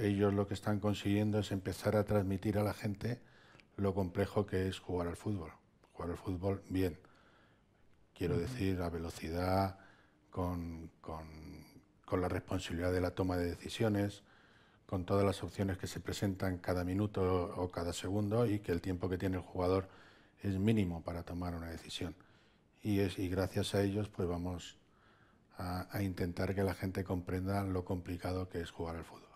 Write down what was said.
ellos lo que están consiguiendo es empezar a transmitir a la gente lo complejo que es jugar al fútbol. Jugar al fútbol bien. Quiero decir, la velocidad, con, la responsabilidad de la toma de decisiones, con todas las opciones que se presentan cada minuto o cada segundo y que el tiempo que tiene el jugador es mínimo para tomar una decisión. Y, gracias a ellos pues vamos a intentar que la gente comprenda lo complicado que es jugar al fútbol.